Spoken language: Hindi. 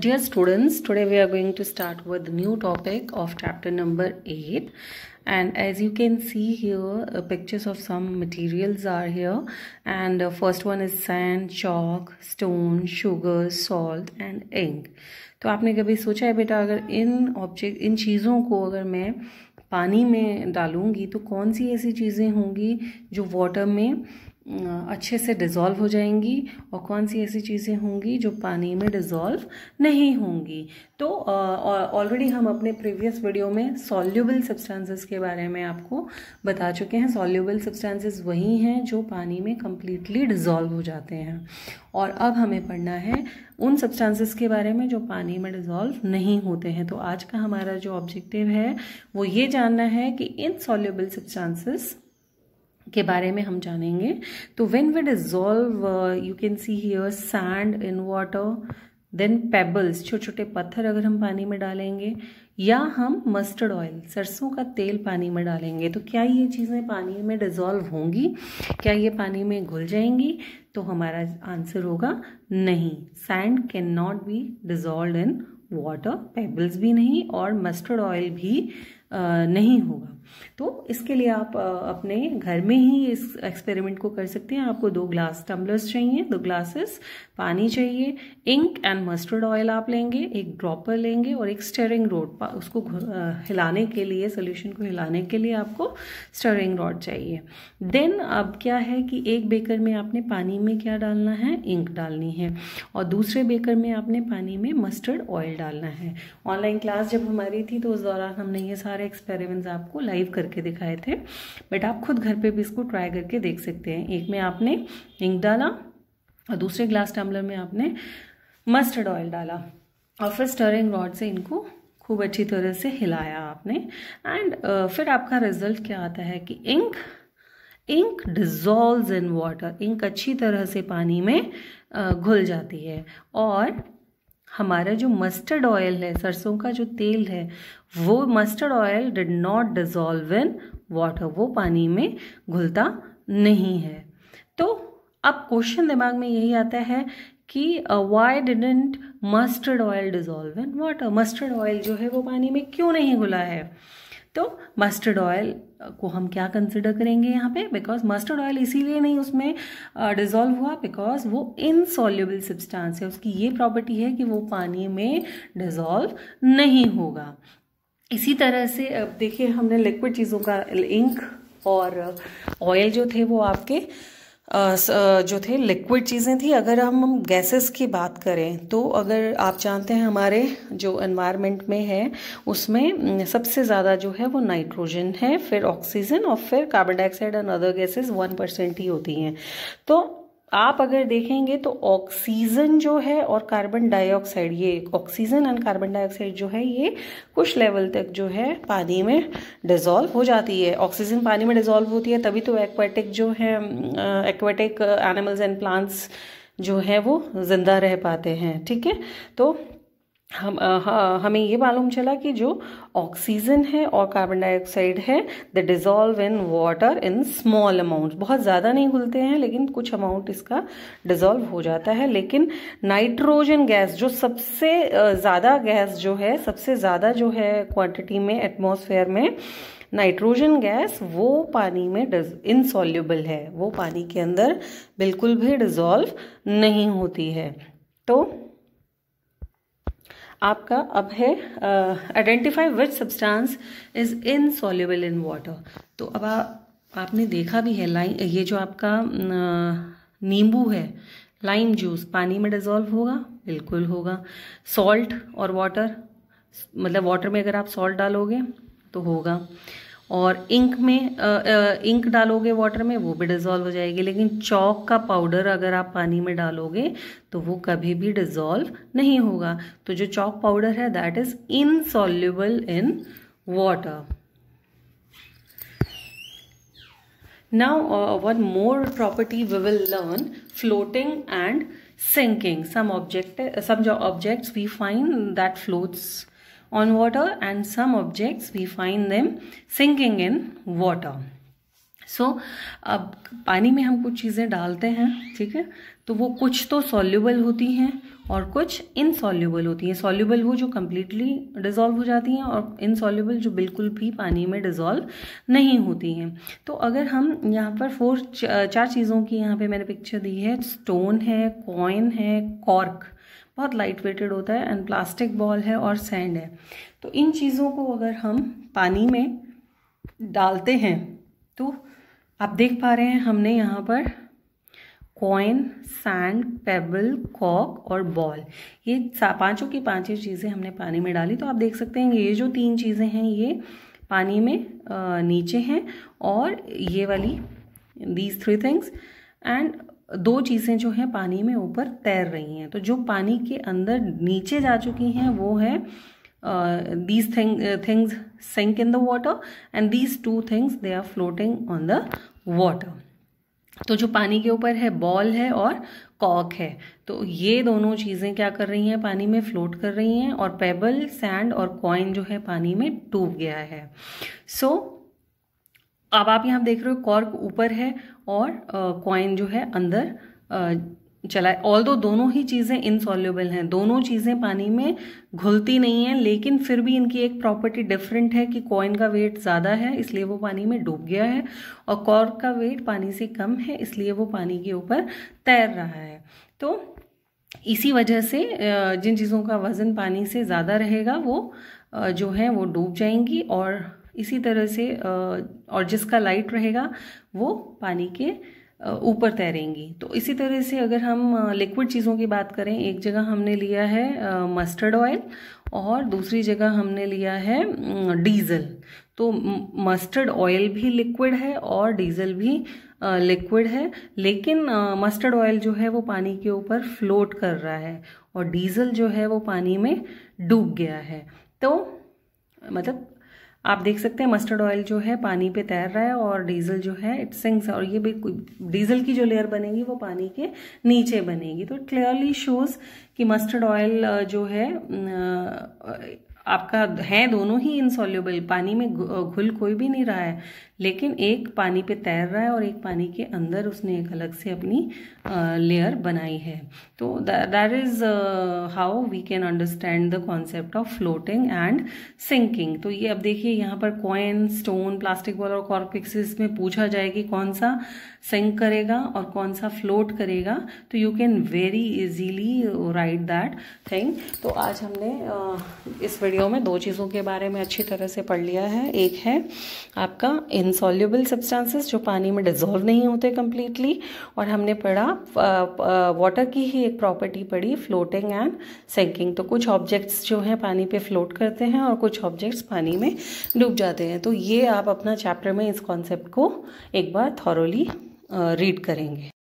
Dear students, today we are going to start with the new topic of chapter number 8 and as you can see here uh, pictures of some materials are here and uh, first one is sand, chalk, stone, sugar, salt and ink. तो आपने कभी सोचा है बेटा अगर इन object इन चीज़ों को अगर मैं पानी में डालूंगी तो कौन सी ऐसी चीज़ें होंगी जो वाटर में अच्छे से डिज़ोल्व हो जाएंगी और कौन सी ऐसी चीज़ें होंगी जो पानी में डिज़ोल्व नहीं होंगी तो ऑलरेडी हम अपने प्रीवियस वीडियो में सॉल्यूबल सब्सटेंसेस के बारे में आपको बता चुके हैं सॉल्यूबल सब्सटेंसेस वही हैं जो पानी में कम्प्लीटली डिज़ोल्व हो जाते हैं और अब हमें पढ़ना है उन सब्सटेंसेस के बारे में जो पानी में डिज़ोल्व नहीं होते हैं तो आज का हमारा जो ऑब्जेक्टिव है वो ये जानना है कि इन सॉल्यूबल सब्सटेंसेस के बारे में हम जानेंगे तो when we dissolve you can see here sand in water then pebbles छोटे छोटे पत्थर अगर हम पानी में डालेंगे या हम मस्टर्ड ऑयल सरसों का तेल पानी में डालेंगे तो क्या ये चीज़ें पानी में डिजोल्व होंगी क्या ये पानी में घुल जाएंगी तो हमारा आंसर होगा नहीं sand can not be dissolve in water pebbles भी नहीं और मस्टर्ड ऑयल भी नहीं होगा तो इसके लिए आप अपने घर में ही इस एक्सपेरिमेंट को कर सकते हैं आपको दो ग्लास टम्बलर्स चाहिए दो ग्लासेस पानी चाहिए इंक एंड मस्टर्ड ऑयल आप लेंगे एक ड्रॉपर लेंगे और एक स्टरिंग रोड उसको हिलाने के लिए सोल्यूशन को हिलाने के लिए आपको स्टरिंग रॉड चाहिए देन अब क्या है कि एक बेकर में आपने पानी में क्या डालना है इंक डालनी है और दूसरे बेकर में आपने पानी में मस्टर्ड ऑयल डालना है ऑनलाइन क्लास जब हमारी थी तो उस दौरान हमने ये सारा सारे एक्सपेरिमेंट्स आपको लाइव करके दिखाए थे बट आप खुद घर पे भी इसको ट्राई करके देख सकते हैं एक में आपने इंक डाला और दूसरे ग्लास टम्बलर में आपने मस्टर्ड ऑयल डाला और फिर स्टरिंग रॉड से इनको खूब अच्छी तरह से हिलाया आपने एंड uh, फिर आपका रिजल्ट क्या आता है कि ink ink dissolve in water ink अच्छी तरह से पानी में घुल जाती है और हमारा जो मस्टर्ड ऑयल है सरसों का जो तेल है वो mustard oil did not dissolve in water वो पानी में घुलता नहीं है तो अब क्वेश्चन दिमाग में यही आता है कि why didn't mustard oil dissolve in water mustard oil जो है वो पानी में क्यों नहीं घुला है तो मस्टर्ड ऑयल uh, को हम क्या कंसिडर करेंगे यहाँ पे बिकॉज मस्टर्ड ऑयल इसीलिए नहीं उसमें डिजोल्व uh, हुआ बिकॉज वो इनसॉल्यूबल सब्सटेंस है उसकी ये प्रॉपर्टी है कि वो पानी में डिजोल्व नहीं होगा इसी तरह से अब uh, देखिए हमने लिक्विड चीज़ों का इंक और ऑयल uh, जो थे वो आपके जो थे लिक्विड चीज़ें थी अगर हम गैसेस की बात करें तो अगर आप जानते हैं हमारे जो एनवायरनमेंट में है उसमें सबसे ज़्यादा जो है वो नाइट्रोजन है फिर ऑक्सीजन और फिर carbon dioxide and other gases one percent ही होती हैं तो आप अगर देखेंगे तो ऑक्सीजन जो है और कार्बन डाइऑक्साइड ये ऑक्सीजन एंड कार्बन डाइऑक्साइड जो है ये कुछ लेवल तक जो है पानी में डिजोल्व हो जाती है ऑक्सीजन पानी में डिजोल्व होती है तभी तो एक्वेटिक जो है एक्वेटिक एनिमल्स एंड प्लांट्स जो है वो जिंदा रह पाते हैं ठीक है तो हम हाँ हमें ये मालूम चला कि जो ऑक्सीजन है और कार्बन डाइऑक्साइड है the dissolve in water in small amount बहुत ज़्यादा नहीं घुलते हैं लेकिन कुछ अमाउंट इसका डिज़ोल्व हो जाता है लेकिन नाइट्रोजन गैस जो सबसे ज़्यादा गैस जो है सबसे ज़्यादा जो है क्वांटिटी में एटमोसफेयर में नाइट्रोजन गैस वो पानी में इनसॉल्यूबल है वो पानी के अंदर बिल्कुल भी डिज़ोल्व नहीं होती है तो आपका अब है identify which substance is insoluble in water तो अब आ, आपने देखा भी है लाइन ये जो आपका नींबू है लाइम जूस पानी में डिजोल्व होगा बिल्कुल होगा सॉल्ट और वाटर मतलब वाटर में अगर आप सॉल्ट डालोगे तो होगा और इंक में इंक डालोगे वाटर में वो भी डिज़ोल्व हो जाएगी लेकिन चौक का पाउडर अगर आप पानी में डालोगे तो वो कभी भी डिज़ोल्व नहीं होगा तो जो चौक पाउडर है that is insoluble in water now one more property we will learn floating and sinking some object some जो objects we find that floats on water and some objects we find them sinking in water. So so, अब पानी में हम कुछ चीज़ें डालते हैं ठीक है तो वो कुछ तो सॉल्यूबल होती हैं और कुछ इनसॉल्यूबल होती हैं सॉल्यूबल वो जो कम्प्लीटली डिज़ोल्व हो जाती हैं और इनसॉल्यूबल जो बिल्कुल भी पानी में डिज़ोल्व नहीं होती हैं तो अगर हम यहाँ पर फोर चार चीज़ों की यहाँ पे मैंने पिक्चर दी है स्टोन है कॉइन है कॉर्क बहुत लाइट वेटेड होता है एंड प्लास्टिक बॉल है और सैंड है तो इन चीज़ों को अगर हम पानी में डालते हैं तो आप देख पा रहे हैं हमने यहाँ पर कॉइन सैंड पेबल कॉक और बॉल ये पांचों की पांचों चीज़ें हमने पानी में डाली तो आप देख सकते हैं ये जो तीन चीज़ें हैं ये पानी में नीचे हैं और ये वाली दीज थ्री थिंग्स एंड दो चीज़ें जो हैं पानी में ऊपर तैर रही हैं तो जो पानी के अंदर नीचे जा चुकी हैं वो है these thing things sink in the water and these two things they are floating on the water तो जो पानी के ऊपर है बॉल है और कॉक है तो ये दोनों चीज़ें क्या कर रही हैं पानी में फ्लोट कर रही हैं और पेबल सैंड और कॉइन जो है पानी में डूब गया है सो so, अब आप यहाँ देख रहे हो कॉर्क ऊपर है और कॉइन जो है अंदर आ, चला है ऑल दो दोनों ही चीज़ें इनसॉल्यूबल हैं दोनों चीज़ें पानी में घुलती नहीं हैं लेकिन फिर भी इनकी एक प्रॉपर्टी डिफरेंट है कि कॉइन का वेट ज़्यादा है इसलिए वो पानी में डूब गया है और कॉर्क का वेट पानी से कम है इसलिए वो पानी के ऊपर तैर रहा है तो इसी वजह से जिन चीज़ों का वज़न पानी से ज़्यादा रहेगा वो जो है वो डूब जाएंगी और इसी तरह से और जिसका लाइट रहेगा वो पानी के ऊपर तैरेंगी तो इसी तरह से अगर हम लिक्विड चीज़ों की बात करें एक जगह हमने लिया है मस्टर्ड ऑयल और दूसरी जगह हमने लिया है डीजल तो मस्टर्ड ऑयल भी लिक्विड है और डीजल भी लिक्विड है लेकिन मस्टर्ड ऑयल जो है वो पानी के ऊपर फ्लोट कर रहा है और डीजल जो है वो पानी में डूब गया है तो मतलब आप देख सकते हैं मस्टर्ड ऑयल जो है पानी पे तैर रहा है और डीजल जो है इट सिंग्स और ये भी डीजल की जो लेयर बनेगी वो पानी के नीचे बनेगी तो क्लियरली शोज कि मस्टर्ड ऑयल जो है आपका है दोनों ही इनसॉल्यूबल पानी में घुल कोई भी नहीं रहा है लेकिन एक पानी पे तैर रहा है और एक पानी के अंदर उसने एक अलग से अपनी लेयर बनाई है तो that is how we can understand the concept of floating and sinking तो ये अब देखिए यहाँ पर कॉइन स्टोन प्लास्टिक बॉल और कॉर्पिक्सिस में पूछा जाए कि कौन सा सिंक करेगा और कौन सा फ्लोट करेगा तो you can very easily write that thing तो आज हमने uh, इस वीडियो वीडियो में दो चीज़ों के बारे में अच्छी तरह से पढ़ लिया है एक है आपका इनसॉल्यूबल सब्सटेंसेस जो पानी में डिजोल्व नहीं होते कम्प्लीटली और हमने पढ़ा वाटर की ही एक प्रॉपर्टी पढ़ी फ्लोटिंग एंड सेंकिंग तो कुछ ऑब्जेक्ट्स जो हैं पानी पे फ्लोट करते हैं और कुछ ऑब्जेक्ट्स पानी में डूब जाते हैं तो ये आप अपना चैप्टर में इस कॉन्सेप्ट को एक बार थॉरोली रीड करेंगे